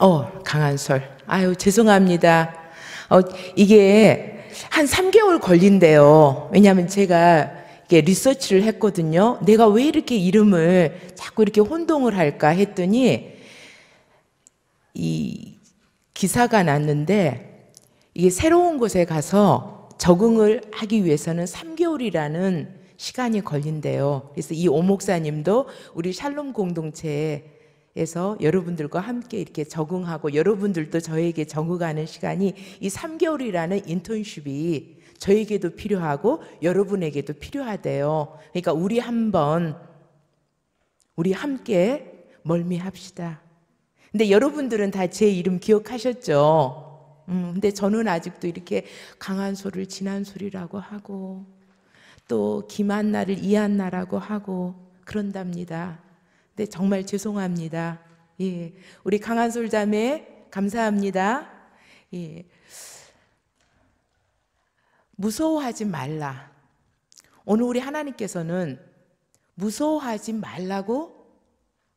어, 강한 설. 아유, 죄송합니다. 어, 이게 한 3개월 걸린대요. 왜냐하면 제가 이게 리서치를 했거든요. 내가 왜 이렇게 이름을 자꾸 이렇게 혼동을 할까 했더니 이 기사가 났는데 이게 새로운 곳에 가서 적응을 하기 위해서는 3개월이라는 시간이 걸린대요. 그래서 이 오목사님도 우리 샬롬 공동체에 해서 여러분들과 함께 이렇게 적응하고 여러분들도 저에게 적응하는 시간이 이 3개월이라는 인턴십이 저에게도 필요하고 여러분에게도 필요하대요. 그러니까 우리 한번 우리 함께 멀미합시다. 근데 여러분들은 다 제 이름 기억하셨죠? 음, 근데 저는 아직도 이렇게 강한 소를 진한 소리라고 하고 또 김한나를 이한나라고 하고 그런답니다. 네, 정말 죄송합니다. 예, 우리 강한솔 자매 감사합니다. 예, 무서워하지 말라. 오늘 우리 하나님께서는 무서워하지 말라고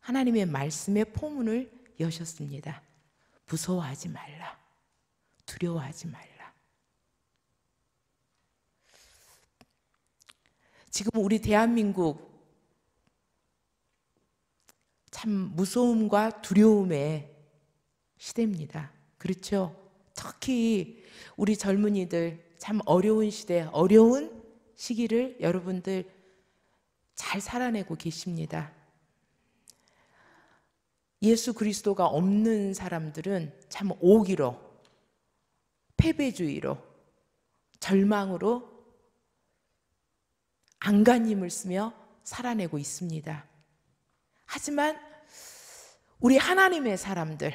하나님의 말씀의 포문을 여셨습니다. 무서워하지 말라. 두려워하지 말라. 지금 우리 대한민국 참 무서움과 두려움의 시대입니다. 그렇죠? 특히 우리 젊은이들 참 어려운 시대, 어려운 시기를 여러분들 잘 살아내고 계십니다. 예수 그리스도가 없는 사람들은 참 오기로, 패배주의로, 절망으로 안간힘을 쓰며 살아내고 있습니다. 하지만 우리 하나님의 사람들,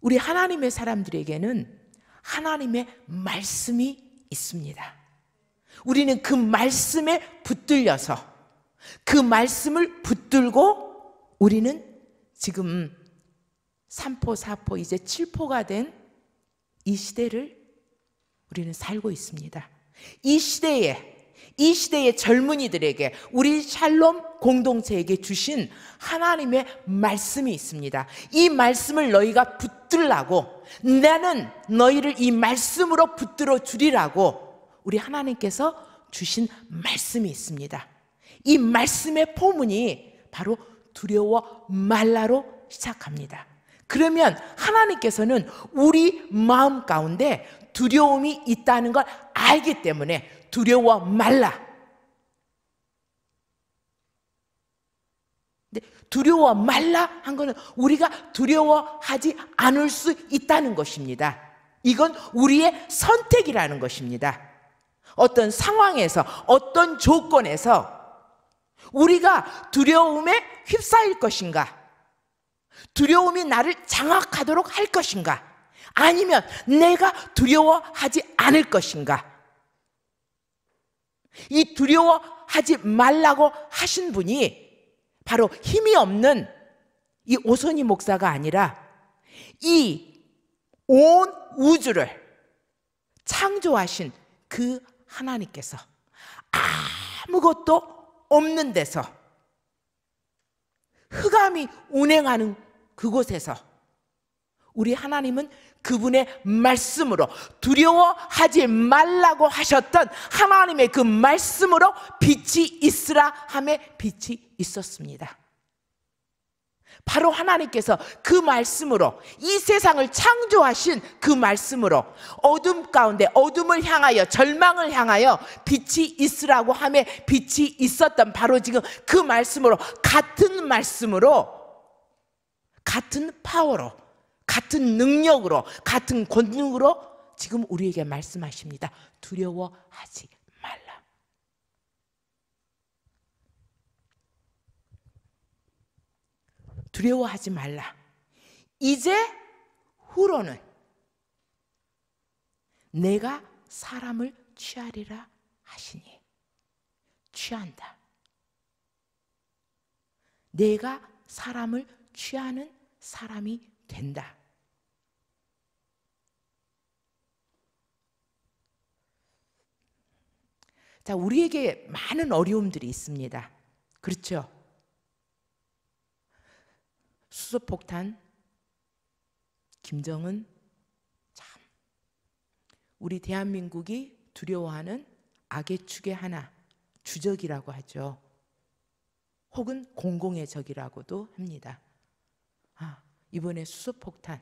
우리 하나님의 사람들에게는 하나님의 말씀이 있습니다. 우리는 그 말씀에 붙들려서 그 말씀을 붙들고 우리는 지금 3포, 4포, 이제 7포가 된 이 시대를 우리는 살고 있습니다. 이 시대에 이 시대의 젊은이들에게 우리 샬롬 공동체에게 주신 하나님의 말씀이 있습니다. 이 말씀을 너희가 붙들라고 나는 너희를 이 말씀으로 붙들어 주리라고 우리 하나님께서 주신 말씀이 있습니다. 이 말씀의 포문이 바로 두려워 말라로 시작합니다. 그러면 하나님께서는 우리 마음 가운데 두려움이 있다는 걸 알기 때문에 두려워 말라. 근데 두려워 말라 한 거는 우리가 두려워하지 않을 수 있다는 것입니다. 이건 우리의 선택이라는 것입니다. 어떤 상황에서 어떤 조건에서 우리가 두려움에 휩싸일 것인가? 두려움이 나를 장악하도록 할 것인가? 아니면 내가 두려워하지 않을 것인가? 이 두려워하지 말라고 하신 분이 바로 힘이 없는 이 오선희 목사가 아니라 이 온 우주를 창조하신 그 하나님께서 아무것도 없는 데서 흑암이 운행하는 그곳에서 우리 하나님은 그분의 말씀으로 두려워하지 말라고 하셨던 하나님의 그 말씀으로 빛이 있으라 함에 빛이 있었습니다. 바로 하나님께서 그 말씀으로 이 세상을 창조하신 그 말씀으로 어둠 가운데 어둠을 향하여 절망을 향하여 빛이 있으라고 함에 빛이 있었던 바로 지금 그 말씀으로 같은 말씀으로 같은 파워로 같은 능력으로 같은 권능으로 지금 우리에게 말씀하십니다. 두려워하지 말라. 두려워하지 말라. 이제 후로는 내가 사람을 취하리라 하시니 취한다. 내가 사람을 취하는 사람이 된다. 자, 우리에게 많은 어려움들이 있습니다. 그렇죠? 수소폭탄, 김정은, 참. 우리 대한민국이 두려워하는 악의 축의 하나, 주적이라고 하죠. 혹은 공공의 적이라고도 합니다. 아, 이번에 수소폭탄.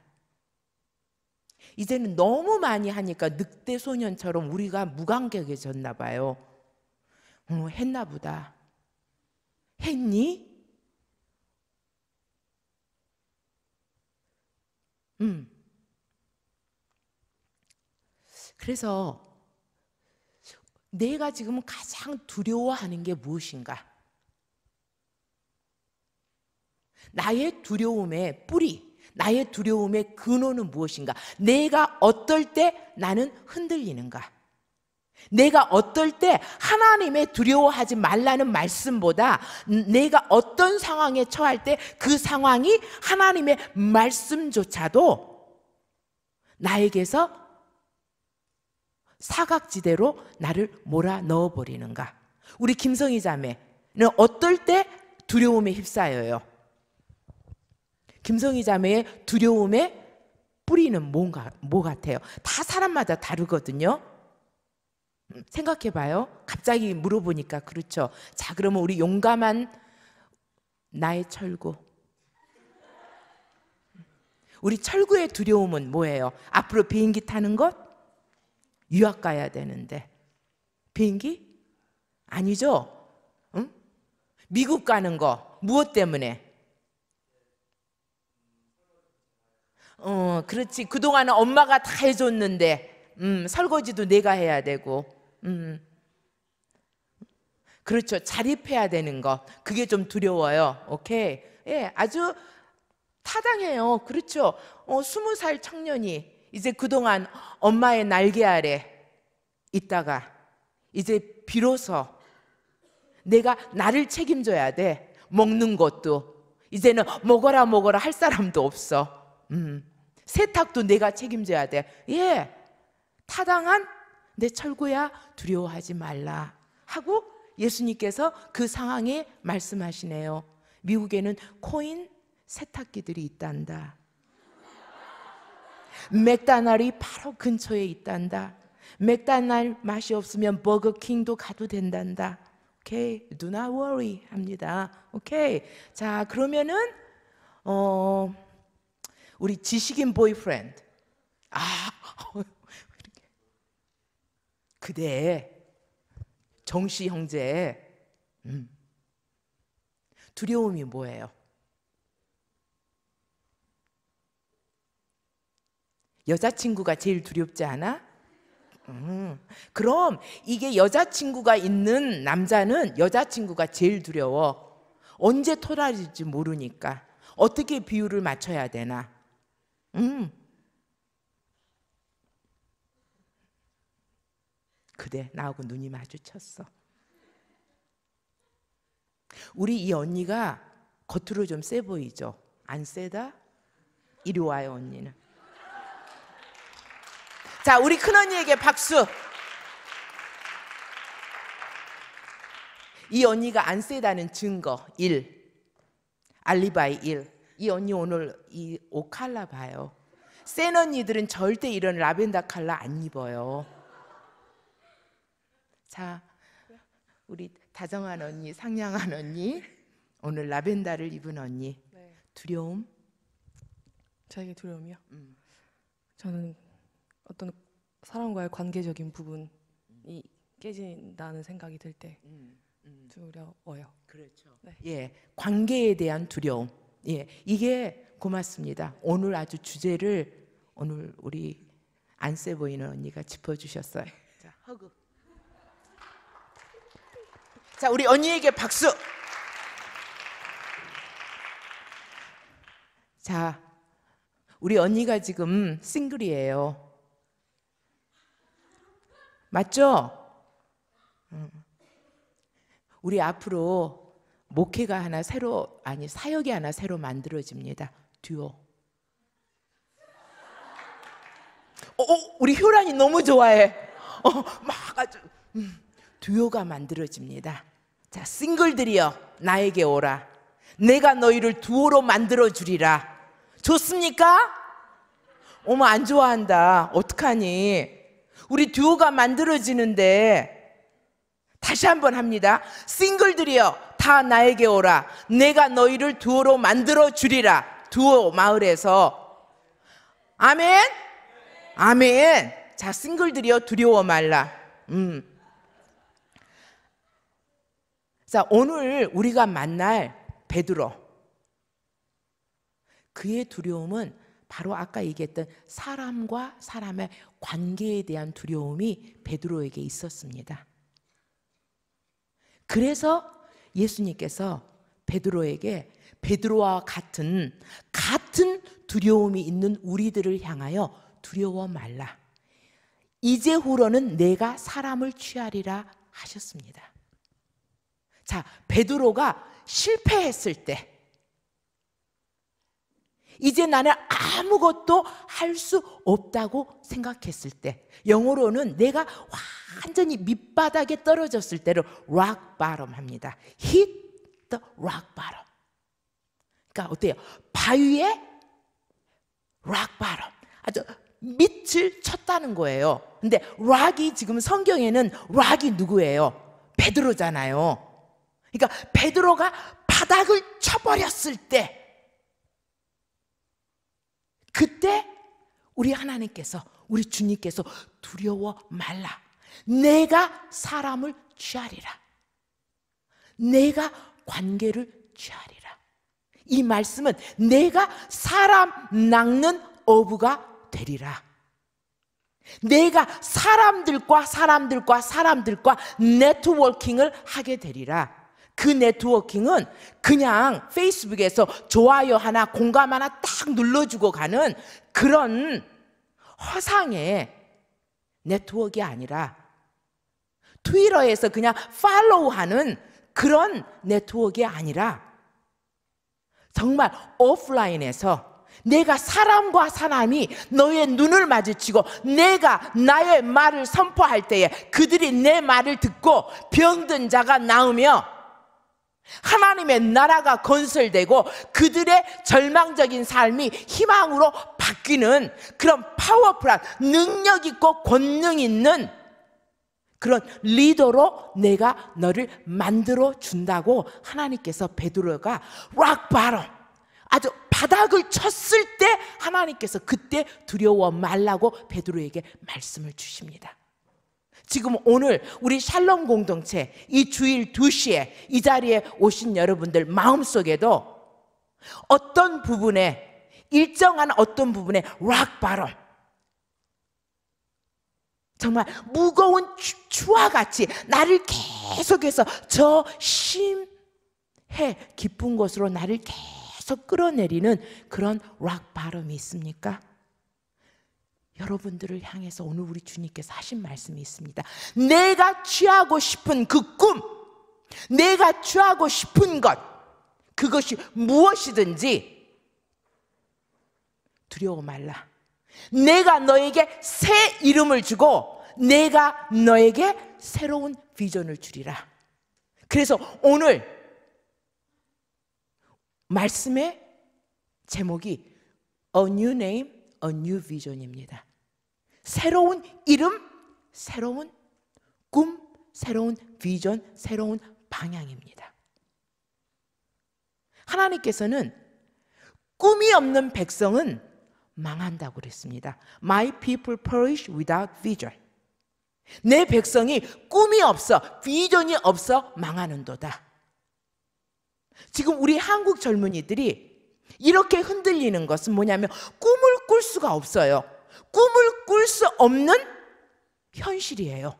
이제는 너무 많이 하니까 늑대 소년처럼 우리가 무감격해졌나 봐요. 어, 했나 보다. 했니? 음. 그래서 내가 지금 가장 두려워하는 게 무엇인가? 나의 두려움의 뿌리, 나의 두려움의 근원은 무엇인가? 내가 어떨 때 나는 흔들리는가? 내가 어떨 때 하나님의 두려워하지 말라는 말씀보다 내가 어떤 상황에 처할 때 그 상황이 하나님의 말씀조차도 나에게서 사각지대로 나를 몰아 넣어버리는가? 우리 김성희 자매는 어떨 때 두려움에 휩싸여요? 김성희 자매의 두려움의 뿌리는 뭔가, 뭐 같아요? 다 사람마다 다르거든요. 음, 생각해 봐요. 갑자기 물어보니까 그렇죠. 자, 그러면 우리 용감한 나의 철구. 우리 철구의 두려움은 뭐예요? 앞으로 비행기 타는 것? 유학 가야 되는데. 비행기? 아니죠? 응? 미국 가는 거. 무엇 때문에? 어, 그렇지. 그동안은 엄마가 다 해줬는데, 음, 설거지도 내가 해야 되고, 음. 그렇죠. 자립해야 되는 거. 그게 좀 두려워요. 오케이. 예, 아주 타당해요. 그렇죠. 어, 스무 살 청년이 이제 그동안 엄마의 날개 아래 있다가 이제 비로소 내가 나를 책임져야 돼. 먹는 것도. 이제는 먹어라 먹어라 할 사람도 없어. 음, 세탁도 내가 책임져야 돼. 예, 타당한 내 철구야 두려워하지 말라 하고 예수님께서 그 상황에 말씀하시네요. 미국에는 코인 세탁기들이 있단다. 맥다날이 바로 근처에 있단다. 맥다날 맛이 없으면 버거킹도 가도 된단다. 오케이, 누나 워리 합니다. 오케이. 자, 그러면은 어 우리 지식인 보이프렌드. 아, 그대 정씨 형제 음. 두려움이 뭐예요? 여자친구가 제일 두렵지 않아? 음. 그럼 이게 여자친구가 있는 남자는 여자친구가 제일 두려워. 언제 토라질지 모르니까. 어떻게 비율을 맞춰야 되나? 음. 그대 나하고 눈이 마주쳤어. 우리 이 언니가 겉으로 좀 세 보이죠? 안 세다? 이리 와요 언니는. 자 우리 큰 언니에게 박수. 이 언니가 안 세다는 증거 1. 알리바이 1. 이 언니 오늘 이 옷 칼라 봐요. 센 언니들은 절대 이런 라벤더 칼라 안 입어요. 자, 우리 다정한 언니, 상냥한 언니, 오늘 라벤더를 입은 언니. 네. 두려움? 저에게 두려움이요? 음. 저는 어떤 사람과의 관계적인 부분이 음. 깨진다는 생각이 들때 음. 음. 두려워요. 그렇죠. 네. 예, 관계에 대한 두려움. 예, 이게 고맙습니다. 오늘 아주 주제를 오늘 우리 안세 보이는 언니가 짚어주셨어요. 자, 허그. 자, 우리 언니에게 박수. 자, 우리 언니가 지금 싱글이에요. 맞죠? 음. 우리 앞으로 목회가 하나 새로 아니 사역이 하나 새로 만들어집니다. 듀오. 어, 어, 우리 효란이 너무 좋아해. 어, 막 아주 음, 듀오가 만들어집니다. 자, 싱글들이여 나에게 오라. 내가 너희를 듀오로 만들어 주리라. 좋습니까? 어머 안 좋아한다. 어떡하니? 우리 듀오가 만들어지는데 다시 한번 합니다. 싱글들이여 다 나에게 오라. 내가 너희를 두어로 만들어 주리라. 두어 마을에서. 아멘? 아멘. 자, 싱글들이여 두려워 말라. 음. 자, 오늘 우리가 만날 베드로. 그의 두려움은 바로 아까 얘기했던 사람과 사람의 관계에 대한 두려움이 베드로에게 있었습니다. 그래서 예수님께서 베드로에게 베드로와 같은 같은 두려움이 있는 우리들을 향하여 두려워 말라. 이제후로는 내가 사람을 취하리라 하셨습니다. 자, 베드로가 실패했을 때 이제 나는 아무것도 할 수 없다고 생각했을 때 영어로는 내가 완전히 밑바닥에 떨어졌을 때를 rock bottom 합니다. hit the rock bottom. 그러니까 어때요? 바위에 rock bottom. 아주 밑을 쳤다는 거예요. 근데 락이 지금 성경에는 락이 누구예요? 베드로잖아요. 그러니까 베드로가 바닥을 쳐버렸을 때 그때 우리 하나님께서 우리 주님께서 두려워 말라. 내가 사람을 취하리라. 내가 관계를 취하리라. 이 말씀은 내가 사람 낚는 어부가 되리라. 내가 사람들과 사람들과 사람들과 네트워킹을 하게 되리라. 그 네트워킹은 그냥 페이스북에서 좋아요 하나, 공감 하나 딱 눌러주고 가는 그런 허상의 네트워크가 아니라 트위터에서 그냥 팔로우하는 그런 네트워크가 아니라 정말 오프라인에서 내가 사람과 사람이 너의 눈을 마주치고 내가 나의 말을 선포할 때에 그들이 내 말을 듣고 병든 자가 나오며 하나님의 나라가 건설되고 그들의 절망적인 삶이 희망으로 바뀌는 그런 파워풀한 능력 있고 권능 있는 그런 리더로 내가 너를 만들어 준다고 하나님께서 베드로가 락 바로 아주 바닥을 쳤을 때 하나님께서 그때 두려워 말라고 베드로에게 말씀을 주십니다. 지금 오늘 우리 샬롬 공동체 이 주일 2시에 이 자리에 오신 여러분들 마음속에도 어떤 부분에 일정한 어떤 부분에 락 바럴 정말 무거운 추와 같이 나를 계속해서 저 심해 깊은 곳으로 나를 계속 끌어내리는 그런 락발음이 있습니까? 여러분들을 향해서 오늘 우리 주님께서 하신 말씀이 있습니다. 내가 취하고 싶은 그 꿈, 내가 취하고 싶은 것, 그것이 무엇이든지 두려워 말라. 내가 너에게 새 이름을 주고 내가 너에게 새로운 비전을 주리라. 그래서 오늘 말씀의 제목이 A New Name, A New Vision입니다. 새로운 이름, 새로운 꿈, 새로운 비전, 새로운 방향입니다. 하나님께서는 꿈이 없는 백성은 망한다고 그랬습니다. My people perish without vision. 내 백성이 꿈이 없어, 비전이 없어 망하는도다. 지금 우리 한국 젊은이들이 이렇게 흔들리는 것은 뭐냐면 꿈을 꿀 수가 없어요. 꿈을 꿀 수 없는 현실이에요.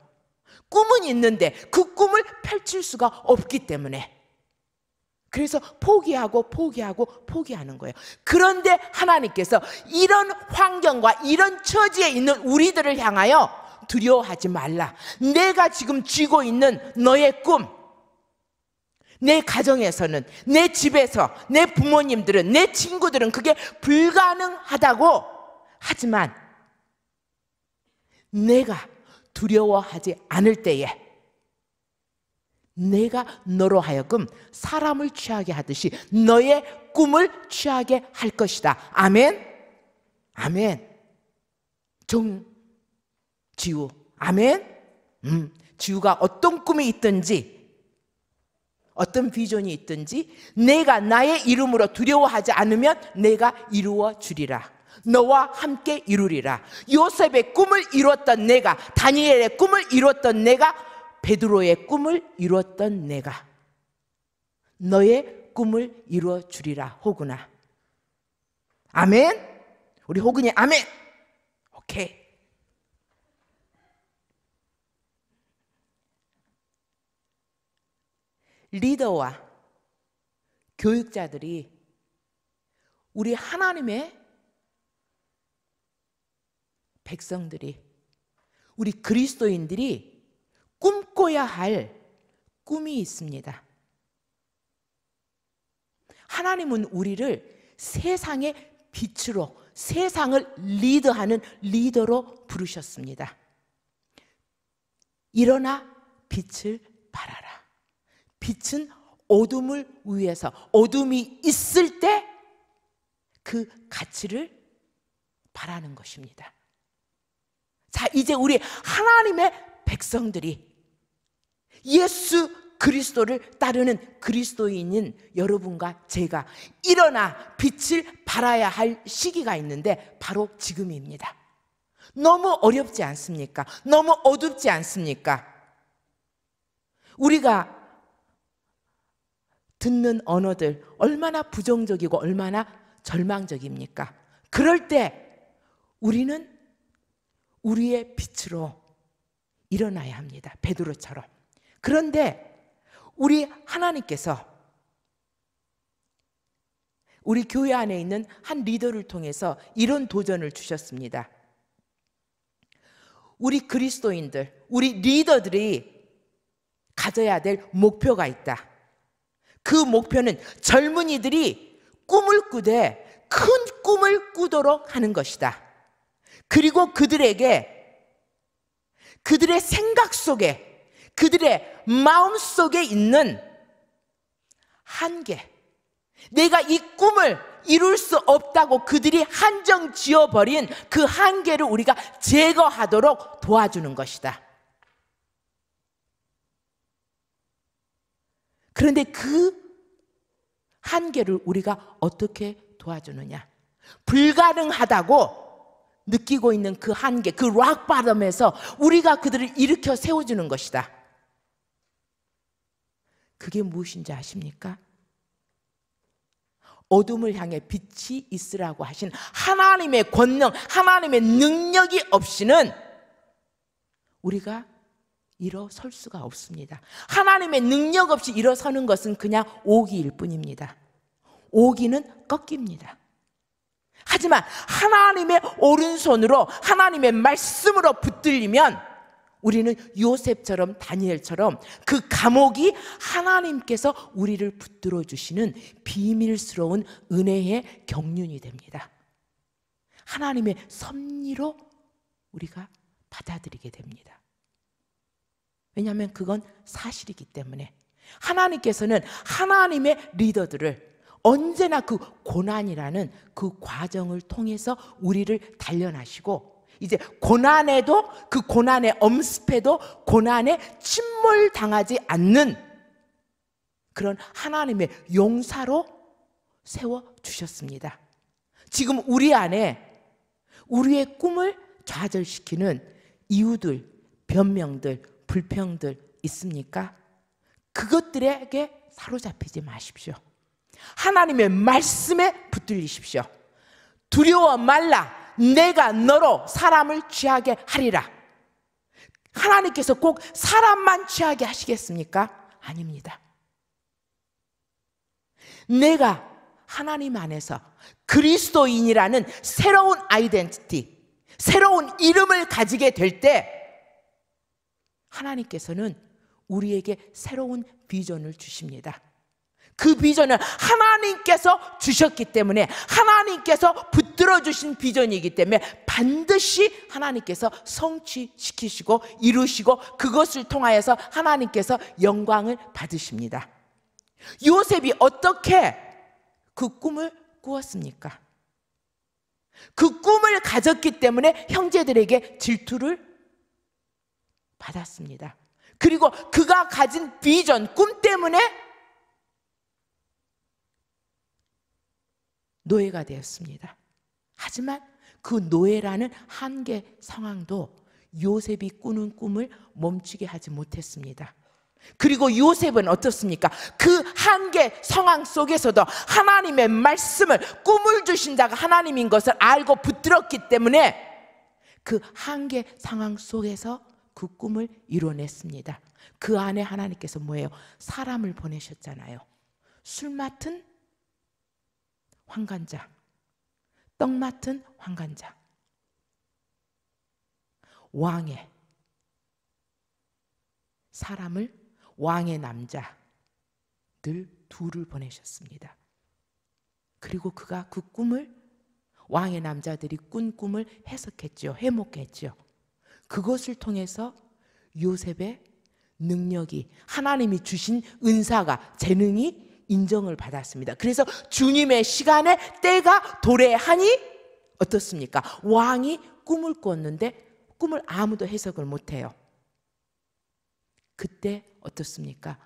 꿈은 있는데 그 꿈을 펼칠 수가 없기 때문에. 그래서 포기하고 포기하고 포기하는 거예요. 그런데 하나님께서 이런 환경과 이런 처지에 있는 우리들을 향하여 두려워하지 말라. 내가 지금 쥐고 있는 너의 꿈, 내 가정에서는, 내 집에서, 내 부모님들은, 내 친구들은 그게 불가능하다고 하지만 내가 두려워하지 않을 때에 내가 너로 하여금 사람을 취하게 하듯이 너의 꿈을 취하게 할 것이다. 아멘. 아멘. 정지우. 아멘. 음. 지우가 어떤 꿈이 있든지 어떤 비전이 있든지 내가 나의 이름으로 두려워하지 않으면 내가 이루어 주리라. 너와 함께 이루리라. 요셉의 꿈을 이뤘던 내가, 다니엘의 꿈을 이뤘던 내가, 베드로의 꿈을 이뤘던 내가 너의 꿈을 이루어 주리라. 호구나. 아멘. 우리 호근이 아멘. 오케이. 리더와 교육자들이 우리 하나님의 백성들이 우리 그리스도인들이 꿈꿔야 할 꿈이 있습니다. 하나님은 우리를 세상의 빛으로 세상을 리드하는 리더로 부르셨습니다. 일어나 빛을 발하라. 빛은 어둠을 위해서 어둠이 있을 때 그 가치를 바라는 것입니다. 자, 이제 우리 하나님의 백성들이 예수 그리스도를 따르는 그리스도인인 여러분과 제가 일어나 빛을 발아야 할 시기가 있는데 바로 지금입니다. 너무 어렵지 않습니까? 너무 어둡지 않습니까? 우리가 듣는 언어들 얼마나 부정적이고 얼마나 절망적입니까? 그럴 때 우리는 우리의 빛으로 일어나야 합니다. 베드로처럼. 그런데 우리 하나님께서 우리 교회 안에 있는 한 리더를 통해서 이런 도전을 주셨습니다. 우리 그리스도인들, 우리 리더들이 가져야 될 목표가 있다. 그 목표는 젊은이들이 꿈을 꾸되 큰 꿈을 꾸도록 하는 것이다. 그리고 그들에게 그들의 생각 속에 그들의 마음 속에 있는 한계 내가 이 꿈을 이룰 수 없다고 그들이 한정 지어버린 그 한계를 우리가 제거하도록 도와주는 것이다. 그런데 그 한계를 우리가 어떻게 도와주느냐. 불가능하다고 느끼고 있는 그 한계, 그 락바덤에서 우리가 그들을 일으켜 세워주는 것이다. 그게 무엇인지 아십니까? 어둠을 향해 빛이 있으라고 하신 하나님의 권능, 하나님의 능력이 없이는 우리가 일어설 수가 없습니다. 하나님의 능력 없이 일어서는 것은 그냥 오기일 뿐입니다. 오기는 꺾입니다. 하지만 하나님의 오른손으로 하나님의 말씀으로 붙들리면 우리는 요셉처럼 다니엘처럼 그 감옥이 하나님께서 우리를 붙들어 주시는 비밀스러운 은혜의 경륜이 됩니다. 하나님의 섭리로 우리가 받아들이게 됩니다. 왜냐하면 그건 사실이기 때문에 하나님께서는 하나님의 리더들을 언제나 그 고난이라는 그 과정을 통해서 우리를 단련하시고 이제 고난에도 그 고난의 엄습해도 고난에 침몰당하지 않는 그런 하나님의 용사로 세워 주셨습니다. 지금 우리 안에 우리의 꿈을 좌절시키는 이유들, 변명들, 불평들 있습니까? 그것들에게 사로잡히지 마십시오. 하나님의 말씀에 붙들리십시오. 두려워 말라. 내가 너로 사람을 취하게 하리라. 하나님께서 꼭 사람만 취하게 하시겠습니까? 아닙니다. 내가 하나님 안에서 그리스도인이라는 새로운 아이덴티티, 새로운 이름을 가지게 될때 하나님께서는 우리에게 새로운 비전을 주십니다. 그 비전은 하나님께서 주셨기 때문에 하나님께서 붙들어 주신 비전이기 때문에 반드시 하나님께서 성취시키시고 이루시고 그것을 통하여서 하나님께서 영광을 받으십니다. 요셉이 어떻게 그 꿈을 꾸었습니까? 그 꿈을 가졌기 때문에 형제들에게 질투를 받았습니다. 그리고 그가 가진 비전, 꿈 때문에 노예가 되었습니다. 하지만 그 노예라는 한계 상황도 요셉이 꾸는 꿈을 멈추게 하지 못했습니다. 그리고 요셉은 어떻습니까? 그 한계 상황 속에서도 하나님의 말씀을 꿈을 주신다가 하나님인 것을 알고 붙들었기 때문에 그 한계 상황 속에서 그 꿈을 이뤄냈습니다. 그 안에 하나님께서 뭐예요? 사람을 보내셨잖아요. 술 맡은 환관자, 떡 맡은 환관자, 왕의 사람을 왕의 남자 들 둘을 보내셨습니다. 그리고 그가 그 꿈을 왕의 남자들이 꾼 꿈을 해석했지요. 해목했지요. 그것을 통해서 요셉의 능력이 하나님이 주신 은사가 재능이 인정을 받았습니다. 그래서 주님의 시간에 때가 도래하니 어떻습니까? 왕이 꿈을 꿨는데 꿈을 아무도 해석을 못 해요. 그때 어떻습니까?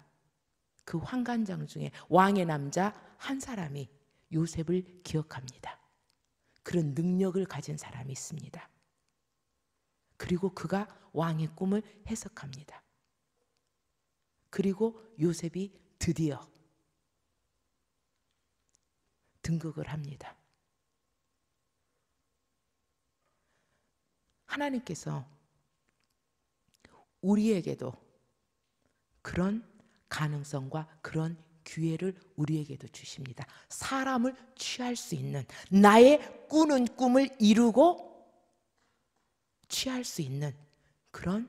그 환관장 중에 왕의 남자 한 사람이 요셉을 기억합니다. 그런 능력을 가진 사람이 있습니다. 그리고 그가 왕의 꿈을 해석합니다. 그리고 요셉이 드디어 등극을 합니다. 하나님께서 우리에게도 그런 가능성과 그런 기회를 우리에게도 주십니다. 사람을 취할 수 있는 나의 꾸는 꿈을 이루고 취할 수 있는 그런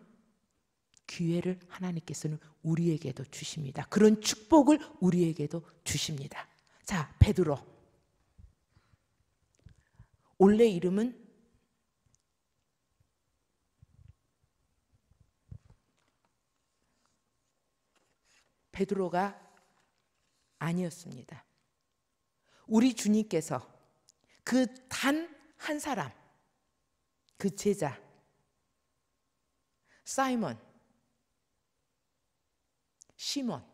기회를 하나님께서는 우리에게도 주십니다. 그런 축복을 우리에게도 주십니다. 자, 베드로. 원래 이름은 베드로가 아니었습니다. 우리 주님께서 그 단 한 사람, 그 제자, 사이먼, 시몬에게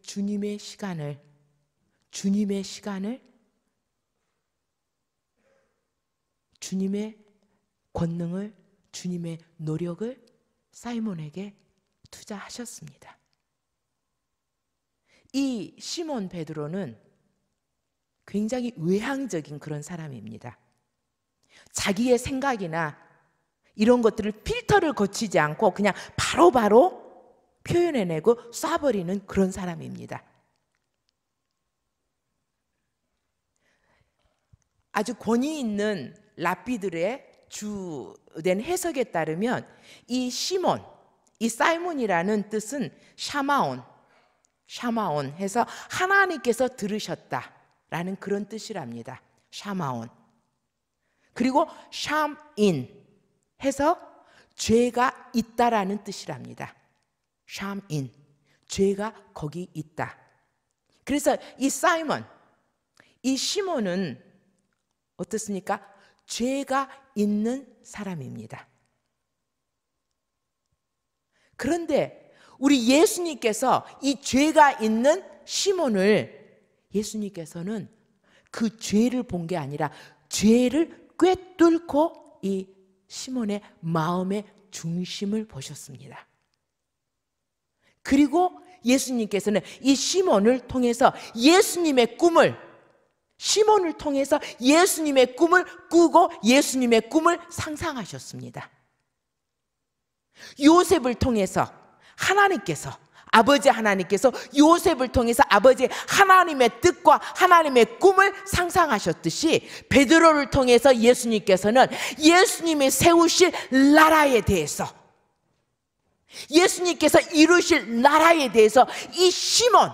주님의 시간을 주님의 시간을 주님의 권능을 주님의 노력을 사이몬에게 투자하셨습니다. 이 시몬 베드로는 굉장히 외향적인 그런 사람입니다. 자기의 생각이나 이런 것들을 필터를 거치지 않고 그냥 바로바로 표현해내고 쏴버리는 그런 사람입니다. 아주 권위 있는 랍비들의 주된 해석에 따르면 이 시몬, 이 사이몬이라는 뜻은 샤마온, 샤마온 해서 하나님께서 들으셨다라는 그런 뜻이랍니다. 샤마온. 그리고 샴인, 해서 죄가 있다라는 뜻이랍니다. 샴인 죄가 거기 있다. 그래서 이 사이먼 이 시몬은 어떻습니까? 죄가 있는 사람입니다. 그런데 우리 예수님께서 이 죄가 있는 시몬을 예수님께서는 그 죄를 본 게 아니라 죄를 꿰뚫고 이 시몬의 마음의 중심을 보셨습니다. 그리고 예수님께서는 이 시몬을 통해서 예수님의 꿈을 시몬을 통해서 예수님의 꿈을 꾸고 예수님의 꿈을 상상하셨습니다. 요셉을 통해서 하나님께서 아버지 하나님께서 요셉을 통해서 아버지 하나님의 뜻과 하나님의 꿈을 상상하셨듯이 베드로를 통해서 예수님께서는 예수님이 세우실 나라에 대해서 예수님께서 이루실 나라에 대해서 이 시몬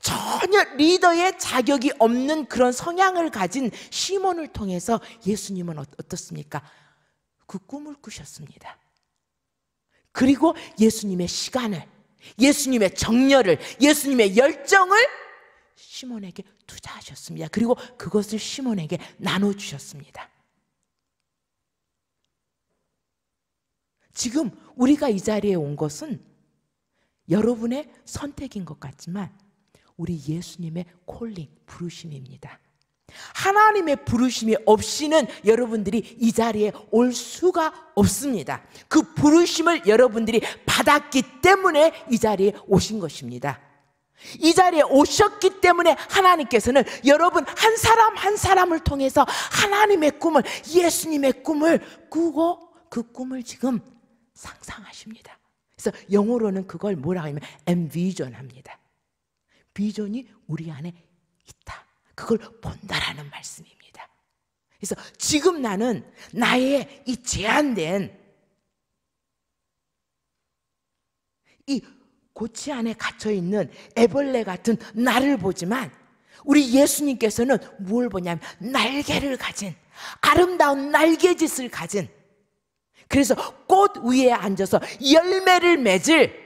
전혀 리더의 자격이 없는 그런 성향을 가진 시몬을 통해서 예수님은 어, 어떻습니까? 그 꿈을 꾸셨습니다. 그리고 예수님의 시간을, 예수님의 정열을, 예수님의 열정을 시몬에게 투자하셨습니다. 그리고 그것을 시몬에게 나눠주셨습니다. 지금 우리가 이 자리에 온 것은 여러분의 선택인 것 같지만 우리 예수님의 콜링, 부르심입니다. 하나님의 부르심이 없이는 여러분들이 이 자리에 올 수가 없습니다. 그 부르심을 여러분들이 받았기 때문에 이 자리에 오신 것입니다. 이 자리에 오셨기 때문에 하나님께서는 여러분 한 사람 한 사람을 통해서 하나님의 꿈을, 예수님의 꿈을 꾸고 그 꿈을 지금 상상하십니다. 그래서 영어로는 그걸 뭐라 하면 e n v 합니다. 비전이 우리 안에 있다. 그걸 본다라는 말씀입니다. 그래서 지금 나는 나의 이 제한된 이 고치 안에 갇혀 있는 애벌레 같은 나를 보지만 우리 예수님께서는 뭘 보냐면 날개를 가진 아름다운 날개짓을 가진 그래서 꽃 위에 앉아서 열매를 맺을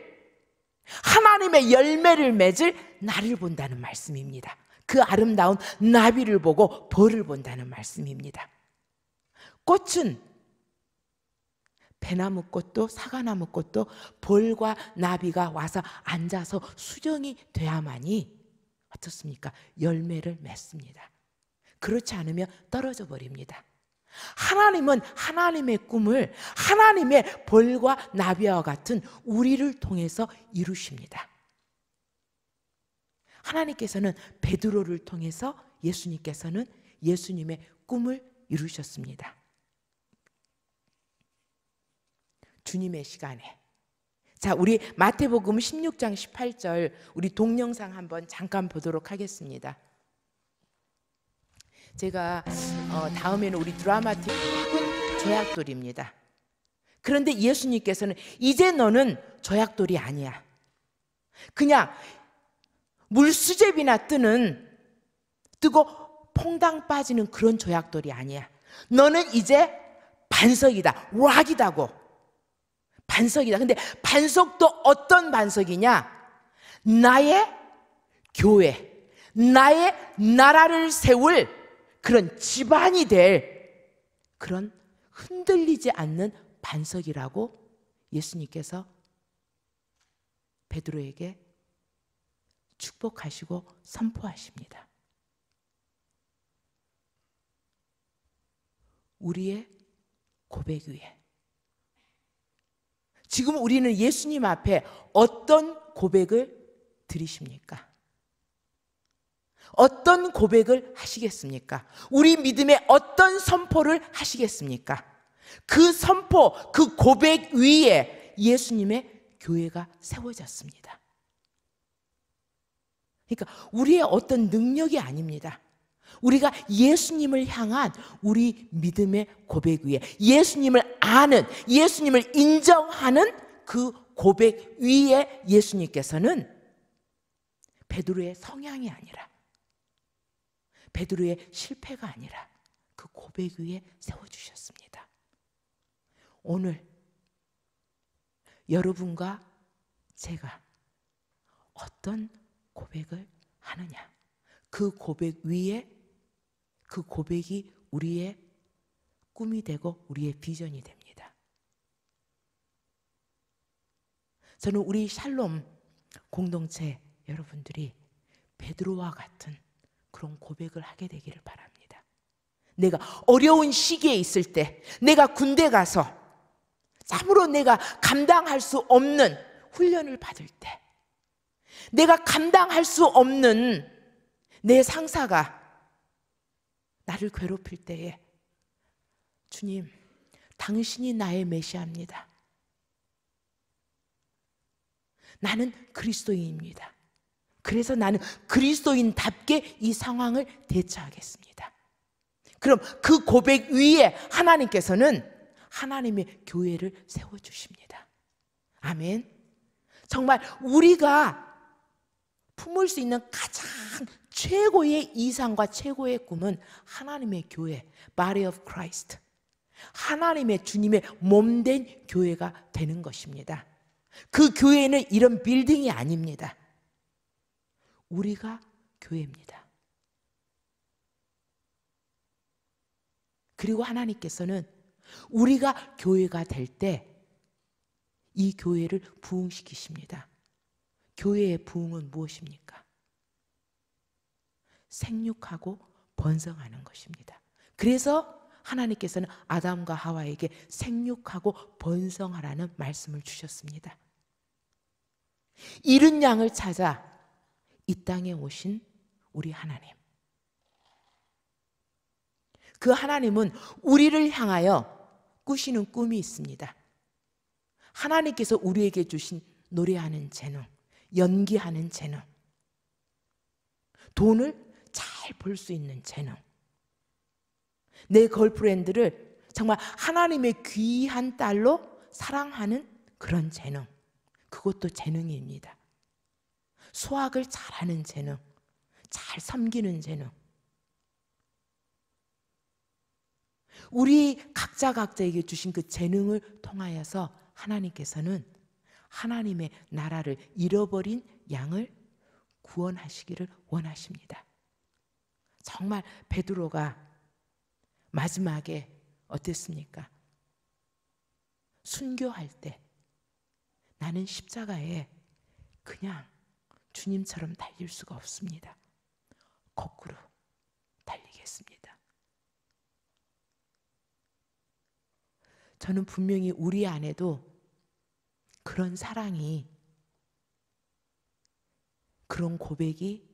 하나님의 열매를 맺을 나를 본다는 말씀입니다. 그 아름다운 나비를 보고 벌을 본다는 말씀입니다. 꽃은 배나무 꽃도 사과나무 꽃도 벌과 나비가 와서 앉아서 수정이 돼야만이 어떻습니까? 열매를 맺습니다. 그렇지 않으면 떨어져 버립니다. 하나님은 하나님의 꿈을 하나님의 벌과 나비와 같은 우리를 통해서 이루십니다. 하나님께서는 베드로를 통해서 예수님께서는 예수님의 꿈을 이루셨습니다. 주님의 시간에 자, 우리 마태복음 16장 18절 우리 동영상 한번 잠깐 보도록 하겠습니다. 제가 어, 다음에는 우리 드라마틱 조약돌입니다. 그런데 예수님께서는 이제 너는 조약돌이 아니야. 그냥 물수제비나 뜨는 뜨고 퐁당 빠지는 그런 조약돌이 아니야. 너는 이제 반석이다. 락이다고. 반석이다. 근데 반석도 어떤 반석이냐? 나의 교회, 나의 나라를 세울 그런 집안이 될 그런 흔들리지 않는 반석이라고 예수님께서 베드로에게 축복하시고 선포하십니다. 우리의 고백 위에. 지금 우리는 예수님 앞에 어떤 고백을 드리십니까? 어떤 고백을 하시겠습니까? 우리 믿음에 어떤 선포를 하시겠습니까? 그 선포, 그 고백 위에 예수님의 교회가 세워졌습니다. 그러니까 우리의 어떤 능력이 아닙니다. 우리가 예수님을 향한 우리 믿음의 고백 위에 예수님을 아는 예수님을 인정하는 그 고백 위에 예수님께서는 베드로의 성향이 아니라 베드로의 실패가 아니라 그 고백 위에 세워 주셨습니다. 오늘 여러분과 제가 어떤 고백을 하느냐. 그 고백 위에 그 고백이 우리의 꿈이 되고 우리의 비전이 됩니다. 저는 우리 샬롬 공동체 여러분들이 베드로와 같은 그런 고백을 하게 되기를 바랍니다. 내가 어려운 시기에 있을 때, 내가 군대 가서 참으로 내가 감당할 수 없는 훈련을 받을 때, 내가 감당할 수 없는 내 상사가 나를 괴롭힐 때에 주님, 당신이 나의 메시아입니다. 나는 그리스도인입니다. 그래서 나는 그리스도인답게 이 상황을 대처하겠습니다. 그럼 그 고백 위에 하나님께서는 하나님의 교회를 세워주십니다. 아멘. 정말 우리가 품을 수 있는 가장 최고의 이상과 최고의 꿈은 하나님의 교회, Body of Christ. 하나님의 주님의 몸된 교회가 되는 것입니다. 그 교회는 이런 빌딩이 아닙니다. 우리가 교회입니다. 그리고 하나님께서는 우리가 교회가 될 때 이 교회를 부흥시키십니다. 교회의 부흥은 무엇입니까? 생육하고 번성하는 것입니다. 그래서 하나님께서는 아담과 하와에게 생육하고 번성하라는 말씀을 주셨습니다. 이른 양을 찾아 이 땅에 오신 우리 하나님. 그 하나님은 우리를 향하여 꾸시는 꿈이 있습니다. 하나님께서 우리에게 주신 노래하는 재능. 연기하는 재능, 돈을 잘 벌 수 있는 재능, 내 걸프렌드를 정말 하나님의 귀한 딸로 사랑하는 그런 재능, 그것도 재능입니다. 수학을 잘하는 재능, 잘 섬기는 재능. 우리 각자 각자에게 주신 그 재능을 통하여서 하나님께서는 하나님의 나라를 잃어버린 양을 구원하시기를 원하십니다. 정말 베드로가 마지막에 어땠습니까? 순교할 때 나는 십자가에 그냥 주님처럼 달릴 수가 없습니다. 거꾸로 달리겠습니다. 저는 분명히 우리 안에도 그런 사랑이 그런 고백이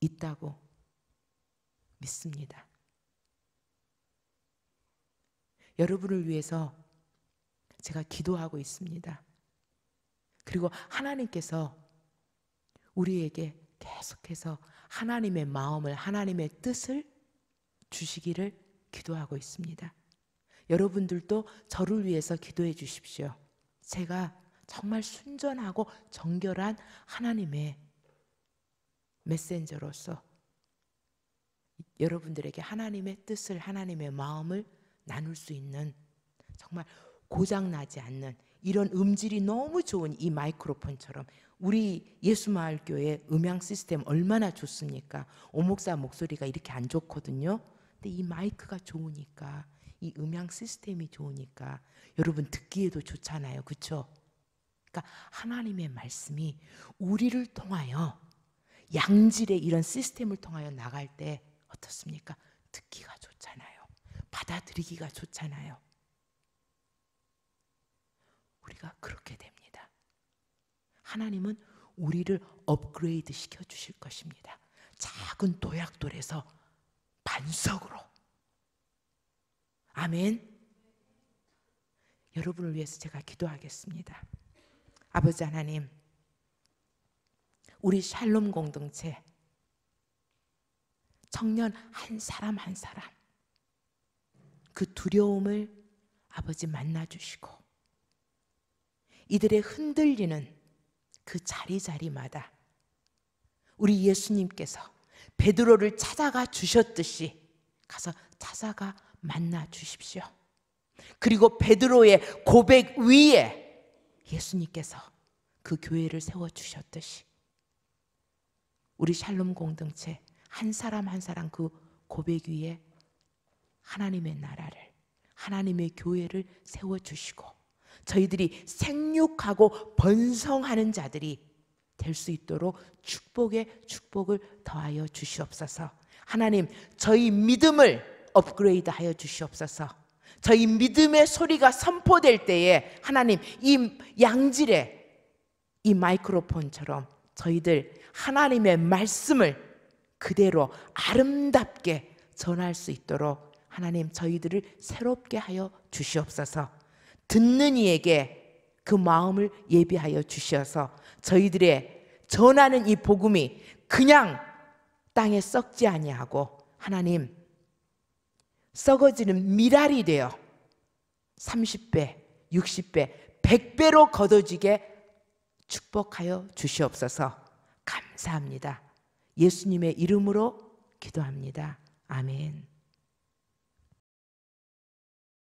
있다고 믿습니다. 여러분을 위해서 제가 기도하고 있습니다. 그리고 하나님께서 우리에게 계속해서 하나님의 마음을, 하나님의 뜻을 주시기를 기도하고 있습니다. 여러분들도 저를 위해서 기도해 주십시오. 제가 정말 순전하고 정결한 하나님의 메신저로서 여러분들에게 하나님의 뜻을 하나님의 마음을 나눌 수 있는 정말 고장나지 않는 이런 음질이 너무 좋은 이 마이크로폰처럼 우리 예수마을교회 음향 시스템 얼마나 좋습니까? 오목사 목소리가 이렇게 안 좋거든요. 근데 이 마이크가 좋으니까 이 음향 시스템이 좋으니까 여러분 듣기에도 좋잖아요. 그렇죠? 그러니까 하나님의 말씀이 우리를 통하여 양질의 이런 시스템을 통하여 나갈 때 어떻습니까? 듣기가 좋잖아요. 받아들이기가 좋잖아요. 우리가 그렇게 됩니다. 하나님은 우리를 업그레이드 시켜 주실 것입니다. 작은 도약돌에서 반석으로 아멘. 여러분을 위해서 제가 기도하겠습니다. 아버지 하나님, 우리 샬롬 공동체, 청년 한 사람 한 사람, 그 두려움을 아버지 만나주시고, 이들의 흔들리는 그 자리자리마다 우리 예수님께서 베드로를 찾아가 주셨듯이 가서 찾아가 만나 주십시오. 그리고 베드로의 고백 위에 예수님께서 그 교회를 세워 주셨듯이 우리 샬롬 공동체 한 사람 한 사람 그 고백 위에 하나님의 나라를 하나님의 교회를 세워 주시고 저희들이 생육하고 번성하는 자들이 될 수 있도록 축복의 축복을 더하여 주시옵소서. 하나님, 저희 믿음을 업그레이드 하여 주시옵소서. 저희 믿음의 소리가 선포될 때에 하나님 이 양질의 이 마이크로폰처럼 저희들 하나님의 말씀을 그대로 아름답게 전할 수 있도록 하나님 저희들을 새롭게 하여 주시옵소서. 듣는 이에게 그 마음을 예비하여 주시서 저희들의 전하는 이 복음이 그냥 땅에 썩지 아니하고 하나님 썩어지는 미랄이 되어 30배, 60배, 100배로 거둬지게 축복하여 주시옵소서. 감사합니다. 예수님의 이름으로 기도합니다. 아멘.